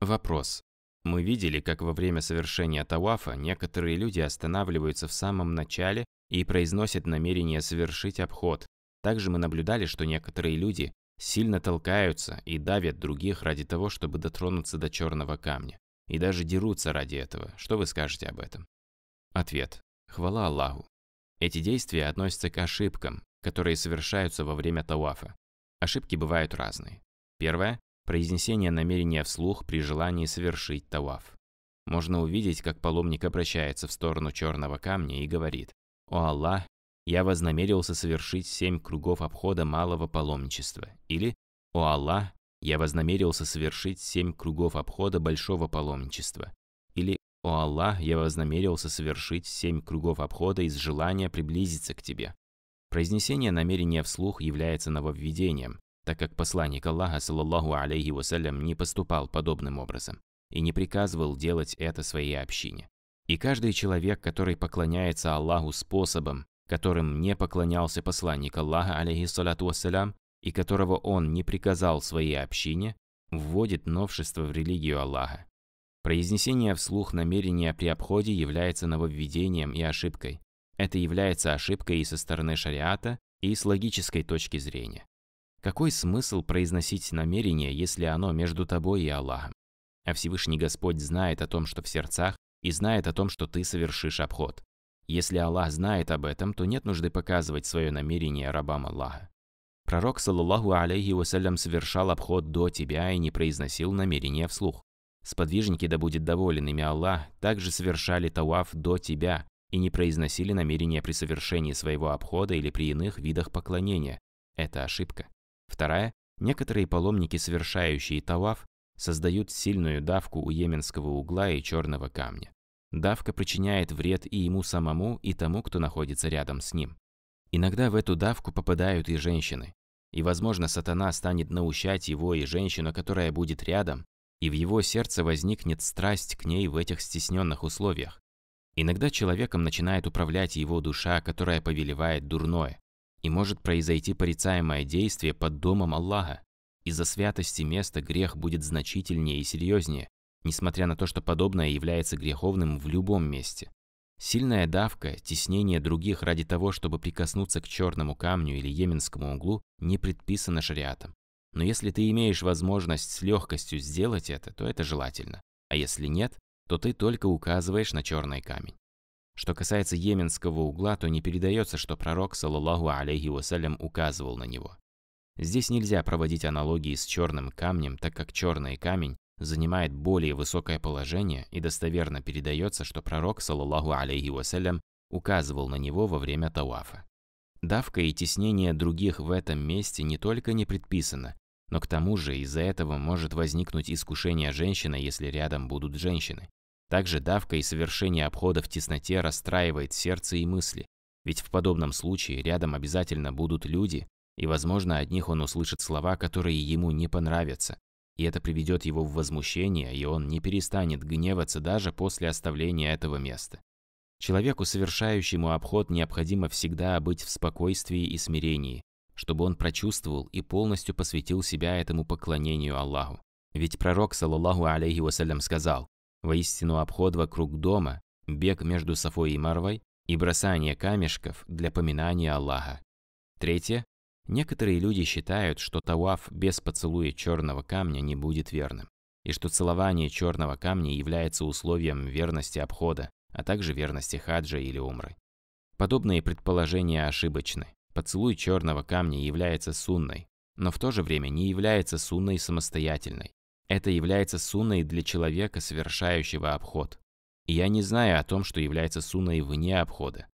Вопрос. Мы видели, как во время совершения Тавафа некоторые люди останавливаются в самом начале и произносят намерение совершить обход. Также мы наблюдали, что некоторые люди сильно толкаются и давят других ради того, чтобы дотронуться до черного камня. И даже дерутся ради этого. Что вы скажете об этом? Ответ. Хвала Аллаху. Эти действия относятся к ошибкам, которые совершаются во время Тауафа. Ошибки бывают разные. Первое произнесение намерения вслух при желании совершить таваф. Можно увидеть, как паломник обращается в сторону черного камня и говорит «О Аллах, я вознамерился совершить семь кругов обхода малого паломничества» или «О Аллах, я вознамерился совершить семь кругов обхода большого паломничества» или «О Аллах, я вознамерился совершить семь кругов обхода из желания приблизиться к тебе». Произнесение намерения вслух является нововведением, так как посланник Аллаха, саллаллаху алейхи вассалям, не поступал подобным образом и не приказывал делать это своей общине. И каждый человек, который поклоняется Аллаху способом, которым не поклонялся посланник Аллаха, алейхиссалату вассалям, и которого он не приказал своей общине, вводит новшество в религию Аллаха. Произнесение вслух намерения при обходе является нововведением и ошибкой. Это является ошибкой и со стороны шариата, и с логической точки зрения. Какой смысл произносить намерение, если оно между тобой и Аллахом? А Всевышний Господь знает о том, что в сердцах, и знает о том, что ты совершишь обход. Если Аллах знает об этом, то нет нужды показывать свое намерение рабам Аллаха. Пророк, саллаллаху алейхи вассалям, совершал обход до тебя и не произносил намерения вслух. Сподвижники, да будет доволен ими Аллах, также совершали тауаф до тебя и не произносили намерения при совершении своего обхода или при иных видах поклонения. Это ошибка. Вторая – некоторые паломники, совершающие таваф, создают сильную давку у йеменского угла и черного камня. Давка причиняет вред и ему самому, и тому, кто находится рядом с ним. Иногда в эту давку попадают и женщины. И, возможно, сатана станет наущать его и женщину, которая будет рядом, и в его сердце возникнет страсть к ней в этих стесненных условиях. Иногда человеком начинает управлять его душа, которая повелевает дурное и может произойти порицаемое действие под домом Аллаха. Из-за святости места грех будет значительнее и серьезнее, несмотря на то, что подобное является греховным в любом месте. Сильная давка, теснение других ради того, чтобы прикоснуться к черному камню или йеменскому углу, не предписано шариатом. Но если ты имеешь возможность с легкостью сделать это, то это желательно. А если нет, то ты только указываешь на черный камень. Что касается йеменского угла, то не передается, что пророк, саллаллаху алейхи вассалям, указывал на него. Здесь нельзя проводить аналогии с черным камнем, так как черный камень занимает более высокое положение и достоверно передается, что пророк, саллаллаху алейхи вассалям, указывал на него во время тауафа. Давка и теснение других в этом месте не только не предписано, но к тому же из-за этого может возникнуть искушение женщины, если рядом будут женщины. Также давка и совершение обхода в тесноте расстраивает сердце и мысли, ведь в подобном случае рядом обязательно будут люди, и, возможно, от них он услышит слова, которые ему не понравятся, и это приведет его в возмущение, и он не перестанет гневаться даже после оставления этого места. Человеку, совершающему обход, необходимо всегда быть в спокойствии и смирении, чтобы он прочувствовал и полностью посвятил себя этому поклонению Аллаху. Ведь пророк, саллаллаху алейхи вассалям, сказал Воистину обход вокруг дома, бег между Софой и Марвой и бросание камешков для поминания Аллаха. Третье. Некоторые люди считают, что тауаф без поцелуя черного камня не будет верным, и что целование черного камня является условием верности обхода, а также верности хаджа или умры. Подобные предположения ошибочны. Поцелуй черного камня является сунной, но в то же время не является сунной самостоятельной. Это является сунной для человека, совершающего обход. И я не знаю о том, что является сунной вне обхода.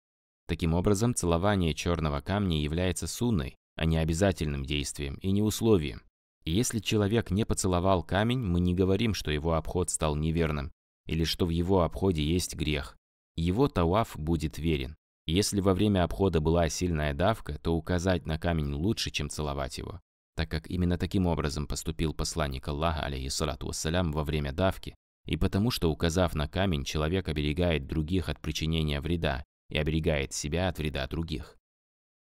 Таким образом, целование черного камня является сунной, а не обязательным действием и не условием. И если человек не поцеловал камень, мы не говорим, что его обход стал неверным, или что в его обходе есть грех. Его тауаф будет верен. Если во время обхода была сильная давка, то указать на камень лучше, чем целовать его так как именно таким образом поступил посланник Аллаха, алейхиссалату вассалям, во время давки, и потому что, указав на камень, человек оберегает других от причинения вреда и оберегает себя от вреда других.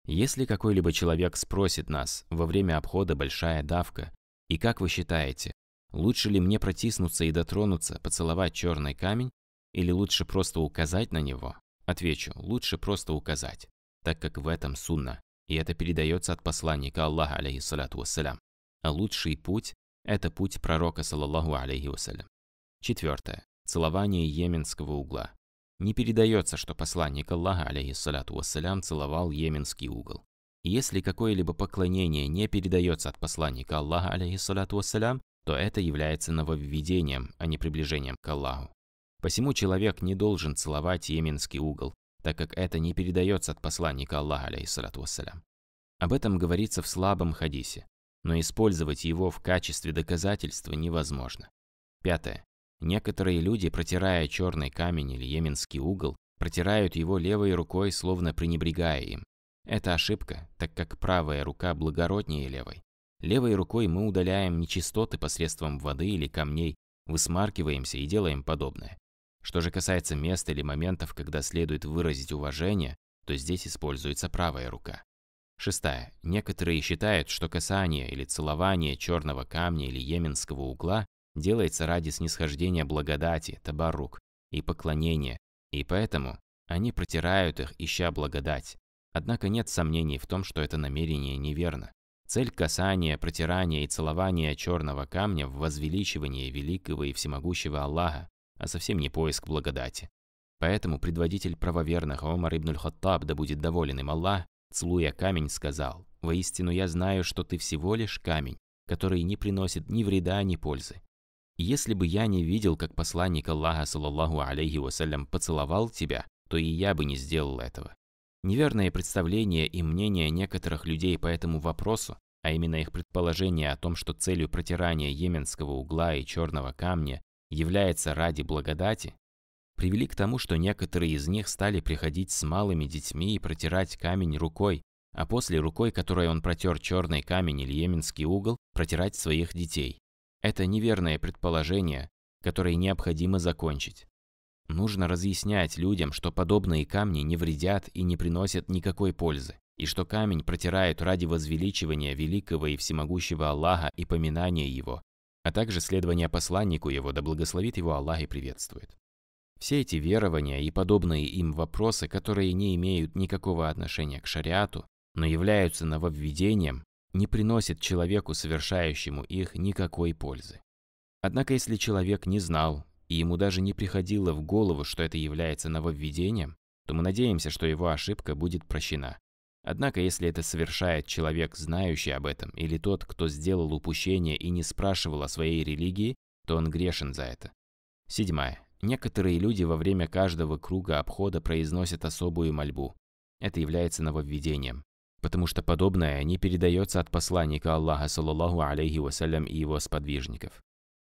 Если какой-либо человек спросит нас, во время обхода большая давка, и как вы считаете, лучше ли мне протиснуться и дотронуться, поцеловать черный камень, или лучше просто указать на него? Отвечу, лучше просто указать, так как в этом сунна. И это передается от посланника Аллаха, алейхиссалату вассалям. А лучший путь – это путь пророка, саллаллаху алейхи вассалям. Четвертое. Целование йеменского угла. Не передается, что посланник Аллаха, алейхиссалату вассалям, целовал йеменский угол. Если какое-либо поклонение не передается от посланника Аллаха, алейхиссалату вассалям, то это является нововведением, а не приближением к Аллаху. Посему человек не должен целовать йеменский угол, так как это не передается от посланника Аллаха, алейхиссалату вассалям. Об этом говорится в слабом хадисе, но использовать его в качестве доказательства невозможно. Пятое. Некоторые люди, протирая черный камень или йеменский угол, протирают его левой рукой, словно пренебрегая им. Это ошибка, так как правая рука благороднее левой. Левой рукой мы удаляем нечистоты посредством воды или камней, высмаркиваемся и делаем подобное. Что же касается места или моментов, когда следует выразить уважение, то здесь используется правая рука. Шестая. Некоторые считают, что касание или целование черного камня или йеменского угла делается ради снисхождения благодати, табарук, и поклонения, и поэтому они протирают их, ища благодать. Однако нет сомнений в том, что это намерение неверно. Цель касания, протирания и целования черного камня в возвеличивании великого и всемогущего Аллаха, а совсем не поиск благодати. Поэтому предводитель правоверных Омар ибн Хаттаб, да будет доволен им Аллах, целуя камень, сказал, «Воистину я знаю, что ты всего лишь камень, который не приносит ни вреда, ни пользы. если бы я не видел, как посланник Аллаха, саллаллаху алейхи вассалям, поцеловал тебя, то и я бы не сделал этого». Неверное представление и мнение некоторых людей по этому вопросу, а именно их предположение о том, что целью протирания Йеменского угла и черного камня является ради благодати, привели к тому, что некоторые из них стали приходить с малыми детьми и протирать камень рукой, а после рукой, которой он протер черный камень или йеменский угол, протирать своих детей. Это неверное предположение, которое необходимо закончить. Нужно разъяснять людям, что подобные камни не вредят и не приносят никакой пользы, и что камень протирают ради возвеличивания великого и всемогущего Аллаха и поминания его, а также следование посланнику его да благословит его Аллах и приветствует. Все эти верования и подобные им вопросы, которые не имеют никакого отношения к шариату, но являются нововведением, не приносят человеку, совершающему их, никакой пользы. Однако если человек не знал, и ему даже не приходило в голову, что это является нововведением, то мы надеемся, что его ошибка будет прощена, Однако, если это совершает человек, знающий об этом, или тот, кто сделал упущение и не спрашивал о своей религии, то он грешен за это. Седьмая. Некоторые люди во время каждого круга обхода произносят особую мольбу. Это является нововведением, потому что подобное не передается от посланника Аллаха, саллаллаху алейхи вассалям, и его сподвижников.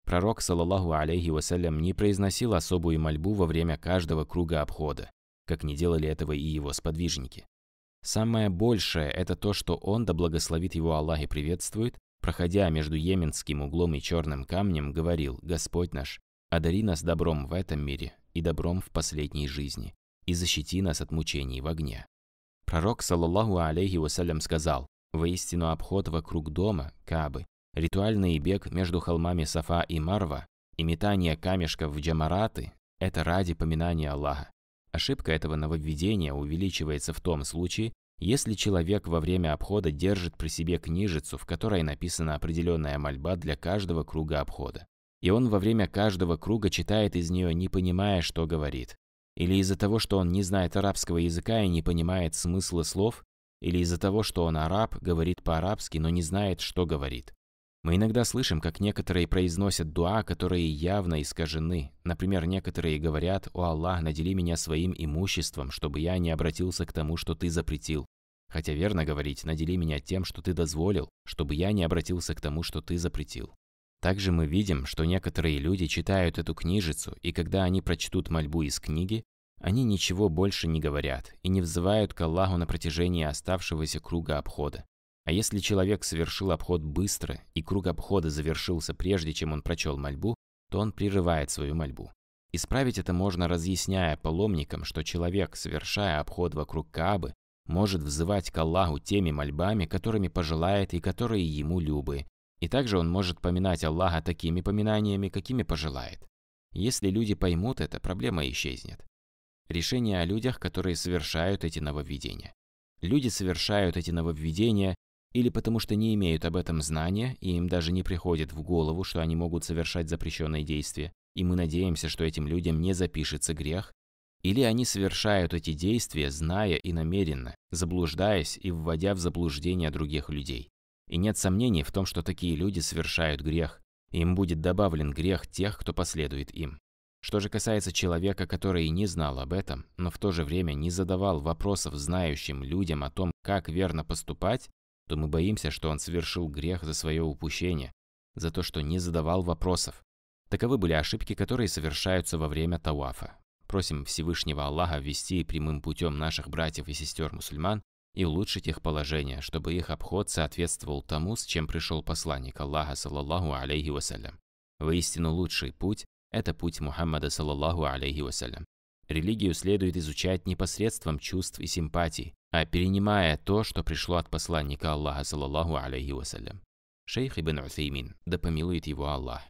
Пророк, саллаллаху алейхи вассалям, не произносил особую мольбу во время каждого круга обхода, как не делали этого и его сподвижники. Самое большее – это то, что он, да благословит его Аллах и приветствует, проходя между Йеменским углом и Черным камнем, говорил «Господь наш, одари нас добром в этом мире и добром в последней жизни, и защити нас от мучений в огне». Пророк, саллаллаху алейхи вассалям, сказал, «Воистину обход вокруг дома, Кабы, ритуальный бег между холмами Сафа и Марва и метание камешков в джамараты – это ради поминания Аллаха. Ошибка этого нововведения увеличивается в том случае, если человек во время обхода держит при себе книжицу, в которой написана определенная мольба для каждого круга обхода, и он во время каждого круга читает из нее, не понимая, что говорит, или из-за того, что он не знает арабского языка и не понимает смысла слов, или из-за того, что он араб, говорит по-арабски, но не знает, что говорит, мы иногда слышим, как некоторые произносят дуа, которые явно искажены. Например, некоторые говорят «О Аллах, надели меня своим имуществом, чтобы я не обратился к тому, что ты запретил». Хотя верно говорить «надели меня тем, что ты дозволил, чтобы я не обратился к тому, что ты запретил». Также мы видим, что некоторые люди читают эту книжицу, и когда они прочтут мольбу из книги, они ничего больше не говорят и не взывают к Аллаху на протяжении оставшегося круга обхода. А если человек совершил обход быстро и круг обхода завершился прежде, чем он прочел мольбу, то он прерывает свою мольбу. Исправить это можно, разъясняя паломникам, что человек, совершая обход вокруг Каабы, может взывать к Аллаху теми мольбами, которыми пожелает и которые ему любы. И также он может поминать Аллаха такими поминаниями, какими пожелает. Если люди поймут это, проблема исчезнет. Решение о людях, которые совершают эти нововведения. Люди совершают эти нововведения, или потому что не имеют об этом знания, и им даже не приходит в голову, что они могут совершать запрещенные действия, и мы надеемся, что этим людям не запишется грех, или они совершают эти действия, зная и намеренно, заблуждаясь и вводя в заблуждение других людей. И нет сомнений в том, что такие люди совершают грех, и им будет добавлен грех тех, кто последует им. Что же касается человека, который не знал об этом, но в то же время не задавал вопросов знающим людям о том, как верно поступать, то мы боимся, что он совершил грех за свое упущение, за то, что не задавал вопросов. Таковы были ошибки, которые совершаются во время Тауафа. Просим Всевышнего Аллаха ввести прямым путем наших братьев и сестер мусульман и улучшить их положение, чтобы их обход соответствовал тому, с чем пришел посланник Аллаха, саллаллаху алейхи вассалям. Воистину лучший путь – это путь Мухаммада, саллаллаху алейхи вассалям. Религию следует изучать не посредством чувств и симпатий, а, перенимая то, что пришло от посланника Аллаха, саллаллаху алейхи вассалям. Шейх Ибн Усеймин, да помилует его Аллах,